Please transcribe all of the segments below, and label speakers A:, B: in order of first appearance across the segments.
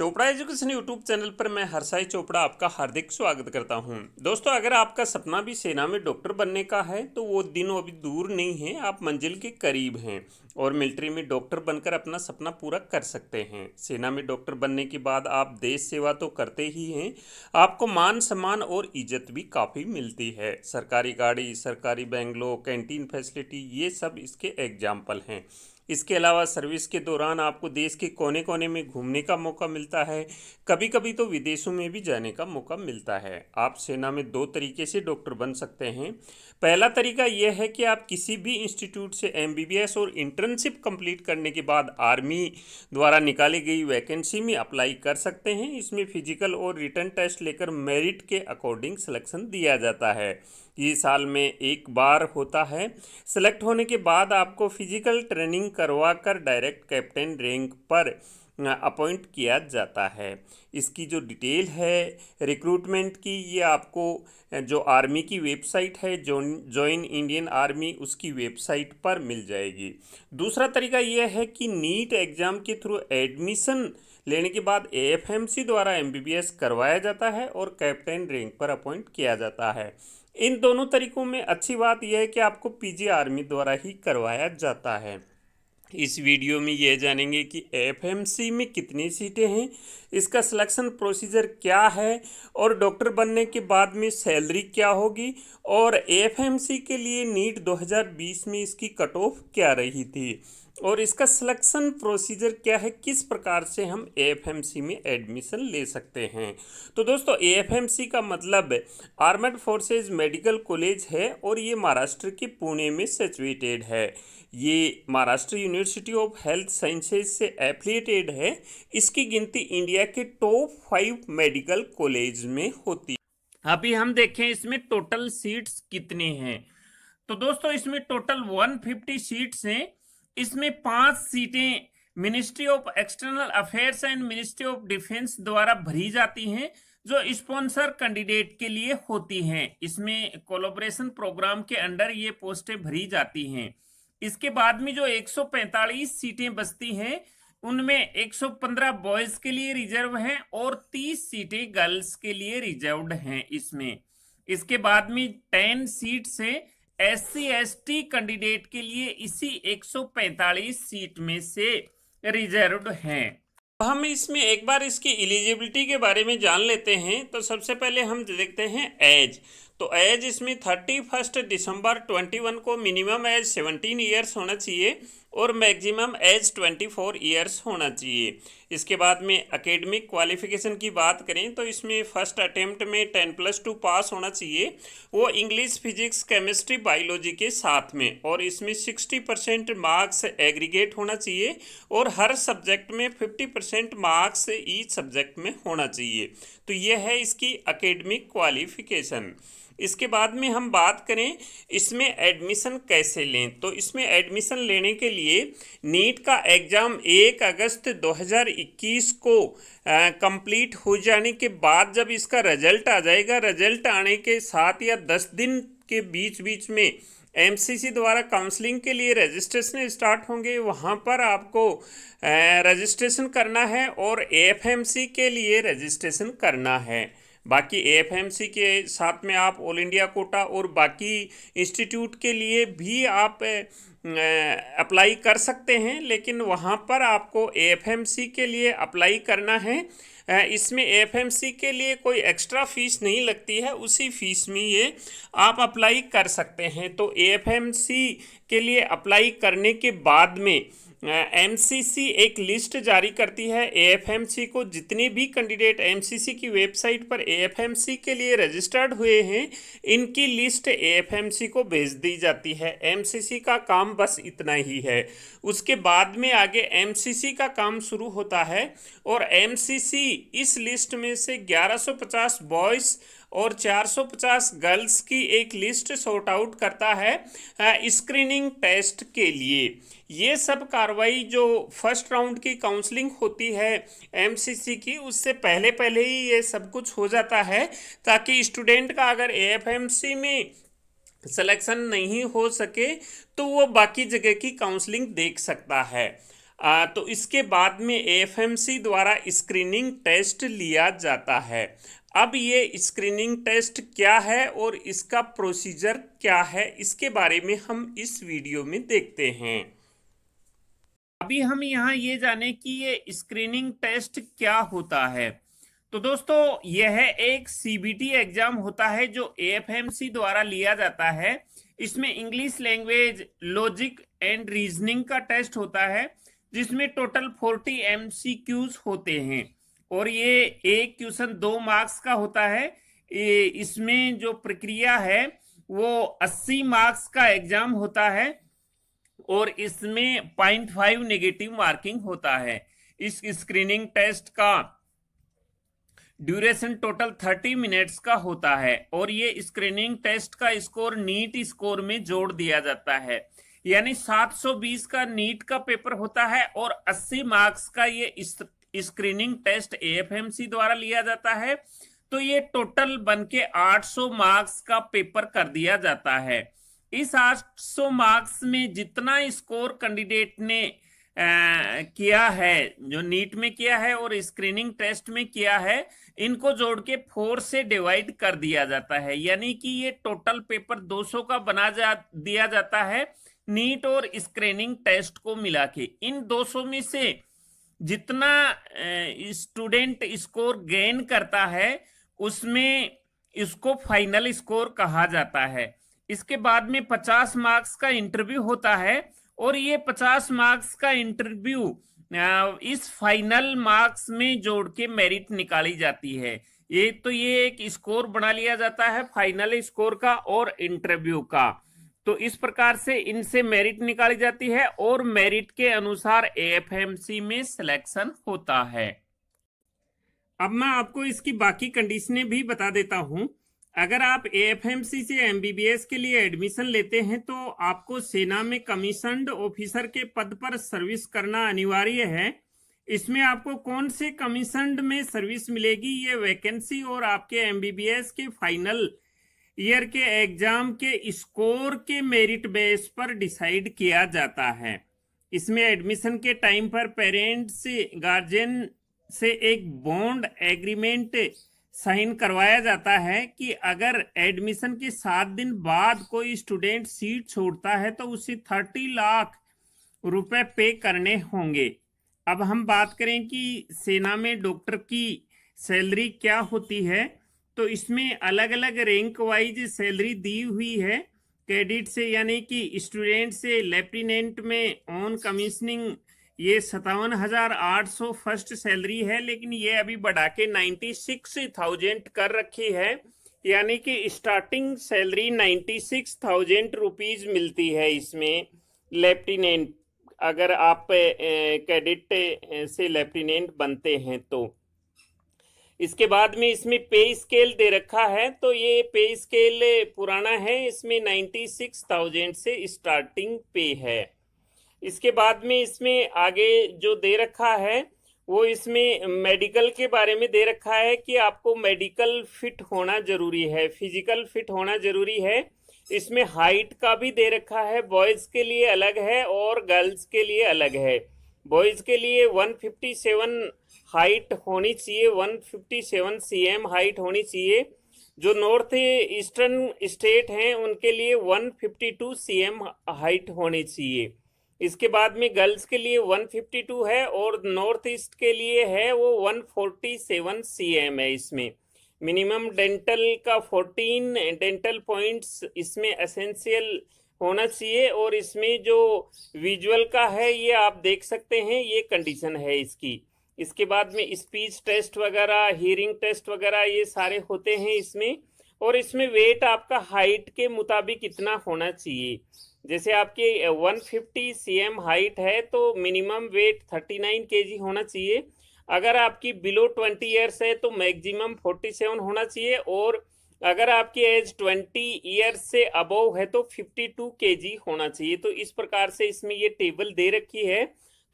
A: Chopra education YouTube channel पर मैं हरसाई चोपड़ा आपका हार्दिक स्वागत करता हूं दोस्तों अगर आपका सपना भी सेना में डॉक्टर बनने का है तो वो दिन अभी दूर नहीं है आप मंजिल के करीब हैं और मिलिट्री में डॉक्टर बनकर अपना सपना पूरा कर सकते हैं सेना में डॉक्टर बनने के बाद आप देश सेवा तो करते ही हैं आपको मान सम्मान और इज्जत भी काफ़ी मिलती है सरकारी गाड़ी सरकारी बैंगलो कैंटीन फैसिलिटी ये सब इसके एग्जाम्पल हैं इसके अलावा सर्विस के दौरान आपको देश के कोने कोने में घूमने का मौका मिलता है कभी कभी तो विदेशों में भी जाने का मौका मिलता है आप सेना में दो तरीके से डॉक्टर बन सकते हैं पहला तरीका यह है कि आप किसी भी इंस्टीट्यूट से एम और इंटर्नशिप कंप्लीट करने के बाद आर्मी द्वारा निकाली गई वैकेंसी में अप्लाई कर सकते हैं इसमें फिजिकल और रिटर्न टेस्ट लेकर मेरिट के अकॉर्डिंग सिलेक्शन दिया जाता है ये साल में एक बार होता है सिलेक्ट होने के बाद आपको फिजिकल ट्रेनिंग करवाकर डायरेक्ट कैप्टन रैंक पर अपॉइंट किया जाता है इसकी जो डिटेल है रिक्रूटमेंट की ये आपको जो आर्मी की वेबसाइट है जो जॉइन इंडियन आर्मी उसकी वेबसाइट पर मिल जाएगी दूसरा तरीका यह है कि नीट एग्ज़ाम के थ्रू एडमिशन लेने के बाद एएफएमसी द्वारा एमबीबीएस करवाया जाता है और कैप्टन रैंक पर अपॉइंट किया जाता है इन दोनों तरीकों में अच्छी बात यह है कि आपको पीजी आर्मी द्वारा ही करवाया जाता है इस वीडियो में ये जानेंगे कि एफएमसी में कितनी सीटें हैं इसका सिलेक्शन प्रोसीजर क्या है और डॉक्टर बनने के बाद में सैलरी क्या होगी और एफएमसी के लिए नीट 2020 में इसकी कट ऑफ क्या रही थी और इसका सिलेक्शन प्रोसीजर क्या है किस प्रकार से हम एएफएमसी में एडमिशन ले सकते हैं तो दोस्तों एएफएमसी का मतलब आर्मड फोर्सेज मेडिकल कॉलेज है और ये महाराष्ट्र के पुणे में सिचुएटेड है ये Maharashtra university of health sciences से एफिलिएटेड है इसकी गिनती इंडिया के टॉप फाइव मेडिकल कॉलेज में होती है अभी हम देखें इसमें टोटल सीट्स कितनी हैं तो दोस्तों इसमें टोटल 150 सीट्स हैं इसमें पांच सीटें ministry of external affairs and ministry of defence द्वारा भरी जाती हैं जो स्पॉन्सर कैंडिडेट के लिए होती हैं इसमें कोलोबरेशन प्रोग्राम के अंडर ये पोस्टें भरी जाती हैं इसके बाद में जो 145 सीटें बचती हैं उनमें 115 बॉयज के लिए रिजर्व हैं और 30 सीटें गर्ल्स के लिए रिजर्व हैं इसमें इसके बाद में 10 सीट से एस सी कैंडिडेट के लिए इसी 145 सीट में से रिजर्व हैं हम इसमें एक बार इसकी एलिजिबिलिटी के बारे में जान लेते हैं तो सबसे पहले हम देखते हैं एज तो एज इसमें थर्टी फर्स्ट दिसंबर ट्वेंटी वन को मिनिमम एज सेवनटीन ईयर्स होना चाहिए और maximum age twenty four years होना चाहिए इसके बाद में अकेडमिक क्वालिफिकेशन की बात करें तो इसमें फर्स्ट अटेम्प्ट में टेन प्लस टू पास होना चाहिए वो इंग्लिश फिजिक्स केमिस्ट्री बायोलॉजी के साथ में और इसमें सिक्सटी परसेंट मार्क्स एग्रीगेट होना चाहिए और हर सब्जेक्ट में fifty percent marks each subject में होना चाहिए तो यह है इसकी अकेडमिक क्वालिफिकेशन इसके बाद में हम बात करें इसमें एडमिशन कैसे लें तो इसमें एडमिशन लेने के लिए नीट का एग्ज़ाम एक अगस्त इक्कीस को कंप्लीट हो जाने के बाद जब इसका रिजल्ट आ जाएगा रिजल्ट आने के सात या दस दिन के बीच बीच में एमसीसी द्वारा काउंसलिंग के लिए रजिस्ट्रेशन स्टार्ट होंगे वहाँ पर आपको रजिस्ट्रेशन करना है और एफएमसी के लिए रजिस्ट्रेशन करना है बाकी एफएमसी के साथ में आप ऑल इंडिया कोटा और बाकी इंस्टीट्यूट के लिए भी आप अप्लाई कर सकते हैं लेकिन वहाँ पर आपको एफएमसी के लिए अप्लाई करना है इसमें एफएमसी के लिए कोई एक्स्ट्रा फीस नहीं लगती है उसी फीस में ये आप अप्लाई कर सकते हैं तो एफएमसी के लिए अप्लाई करने के बाद में एमसीसी एक लिस्ट जारी करती है एएफएमसी को जितने भी कैंडिडेट एमसीसी की वेबसाइट पर एएफएमसी के लिए रजिस्टर्ड हुए हैं इनकी लिस्ट एएफएमसी को भेज दी जाती है एमसीसी का काम बस इतना ही है उसके बाद में आगे एमसीसी का काम शुरू होता है और एमसीसी इस लिस्ट में से 1150 बॉयज़ और 450 गर्ल्स की एक लिस्ट सॉर्ट आउट करता है स्क्रीनिंग टेस्ट के लिए ये सब कार्रवाई जो फर्स्ट राउंड की काउंसलिंग होती है एमसीसी की उससे पहले पहले ही ये सब कुछ हो जाता है ताकि स्टूडेंट का अगर एएफएमसी में सिलेक्शन नहीं हो सके तो वो बाकी जगह की काउंसलिंग देख सकता है आ, तो इसके बाद में एफएमसी द्वारा स्क्रीनिंग टेस्ट लिया जाता है अब ये स्क्रीनिंग टेस्ट क्या है और इसका प्रोसीजर क्या है इसके बारे में हम इस वीडियो में देखते हैं अभी हम यहाँ ये जाने कि ये स्क्रीनिंग टेस्ट क्या होता है तो दोस्तों यह एक सीबीटी एग्जाम होता है जो एएफएमसी द्वारा लिया जाता है इसमें English language logic and reasoning का टेस्ट होता है जिसमें टोटल फोर्टी एमसीक्यूज होते हैं और ये एक क्वेश्चन दो मार्क्स का होता है इसमें जो प्रक्रिया है वो 80 मार्क्स का एग्जाम होता है और इसमें पॉइंट फाइव नेगेटिव मार्किंग होता है इस स्क्रीनिंग टेस्ट का ड्यूरेशन टोटल थर्टी मिनट्स का होता है और ये स्क्रीनिंग टेस्ट का स्कोर नीट स्कोर में जोड़ दिया जाता है यानी 720 का नीट का पेपर होता है और 80 मार्क्स का ये स्क्रीनिंग टेस्ट एएफएमसी द्वारा लिया जाता है तो ये टोटल बन के 800 मार्क्स का पेपर कर दिया जाता है इस 800 मार्क्स में जितना स्कोर कैंडिडेट ने आ, किया है जो नीट में किया है और स्क्रीनिंग टेस्ट में किया है इनको जोड़ के फोर से डिवाइड कर दिया जाता है यानी कि ये टोटल पेपर 200 का बना जा दिया जाता है नीट और स्क्रीनिंग टेस्ट को मिला के इन 200 में से जितना स्टूडेंट स्कोर गेन करता है उसमें इसको फाइनल स्कोर कहा जाता है इसके बाद में 50 मार्क्स का इंटरव्यू होता है और ये 50 मार्क्स का इंटरव्यू इस फाइनल मार्क्स में जोड़ के मेरिट निकाली जाती है ये तो ये एक स्कोर बना लिया जाता है फाइनल स्कोर का और इंटरव्यू का तो इस प्रकार से इनसे मेरिट निकाली जाती है और मेरिट के अनुसार एएफएमसी में सिलेक्शन होता है अब मैं आपको इसकी बाकी कंडीशनें भी बता देता हूं अगर आप एएफएमसी से एमबीबीएस के लिए एडमिशन लेते हैं तो आपको सेना में कमीशन ऑफिसर के पद पर सर्विस करना अनिवार्य है इसमें आपको कौन से कमीशन में सर्विस मिलेगी ये वैकेंसी और आपके एमबीबीएस के फाइनल ईयर के एग्जाम के स्कोर के मेरिट बेस पर डिसाइड किया जाता है इसमें एडमिशन के टाइम पर पेरेंट्स से गार्जियन से एक बॉन्ड एग्रीमेंट साइन करवाया जाता है कि अगर एडमिशन के सात दिन बाद कोई स्टूडेंट सीट छोड़ता है तो उसे थर्टी लाख रुपए पे करने होंगे अब हम बात करें कि सेना में डॉक्टर की सैलरी क्या होती है तो इसमें अलग अलग रैंक वाइज सैलरी दी हुई है कैडिट से यानी कि स्टूडेंट से लेफ्टिनेंट में ऑन कमीशनिंग ये सतावन हजार आठ सौ फर्स्ट सैलरी है लेकिन ये अभी बढ़ा के नाइन्टी सिक्स थाउजेंड कर रखी है यानी कि starting salary ninety six thousand rupees मिलती है इसमें लेफ्टिनेंट अगर आप कैडिट से लेफ्टिनेंट बनते हैं तो इसके बाद में इसमें पे स्केल दे रखा है तो ये पे स्केल पुराना है इसमें नाइन्टी सिक्स थाउजेंड से स्टार्टिंग पे है इसके बाद में इसमें आगे जो दे रखा है वो इसमें मेडिकल के बारे में दे रखा है कि आपको मेडिकल फिट होना जरूरी है फिजिकल फिट होना जरूरी है इसमें हाइट का भी दे रखा है बॉयज़ के लिए अलग है और गर्ल्स के लिए अलग है बॉयज़ के लिए 157 हाइट होनी चाहिए 157 एम हाइट होनी चाहिए जो नॉर्थ ईस्टर्न स्टेट हैं उनके लिए 152 एम हाइट होनी चाहिए इसके बाद में गर्ल्स के लिए 152 है और नॉर्थ ईस्ट के लिए है वो 147 एम है इसमें मिनिमम डेंटल का 14 डेंटल पॉइंट्स इसमें असेंशियल होना चाहिए और इसमें जो विजुअल का है ये आप देख सकते हैं ये कंडीशन है इसकी इसके बाद में स्पीच टेस्ट वगैरह हियरिंग टेस्ट वगैरह ये सारे होते हैं इसमें और इसमें वेट आपका हाइट के मुताबिक इतना होना चाहिए जैसे आपके 150 फिफ्टी हाइट है तो मिनिमम वेट 39 नाइन होना चाहिए अगर आपकी बिलो 20 ईयर्स है तो मैक्सिमम 47 होना चाहिए और अगर आपकी एज 20 ईयर्स से अबव है तो 52 टू होना चाहिए तो इस प्रकार से इसमें ये टेबल दे रखी है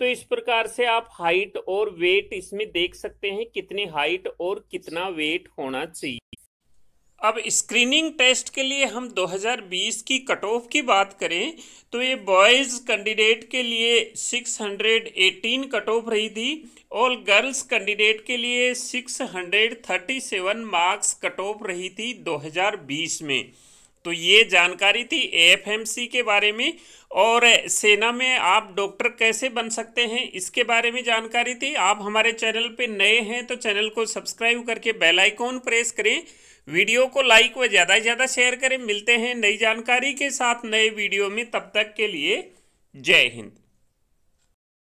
A: तो इस प्रकार से आप हाइट और वेट इसमें देख सकते हैं कितनी हाइट और कितना वेट होना चाहिए अब स्क्रीनिंग टेस्ट के लिए हम 2020 की कट ऑफ की बात करें तो ये बॉयज़ कैंडिडेट के लिए 618 कट ऑफ रही थी और गर्ल्स कैंडिडेट के लिए 637 मार्क्स कट ऑफ रही थी 2020 में तो ये जानकारी थी एएफएमसी के बारे में और सेना में आप डॉक्टर कैसे बन सकते हैं इसके बारे में जानकारी थी आप हमारे चैनल पे नए हैं तो चैनल को सब्सक्राइब करके बेल आइकॉन प्रेस करें वीडियो को लाइक व ज़्यादा से ज़्यादा शेयर करें मिलते हैं नई जानकारी के साथ नए वीडियो में तब तक के लिए जय हिंद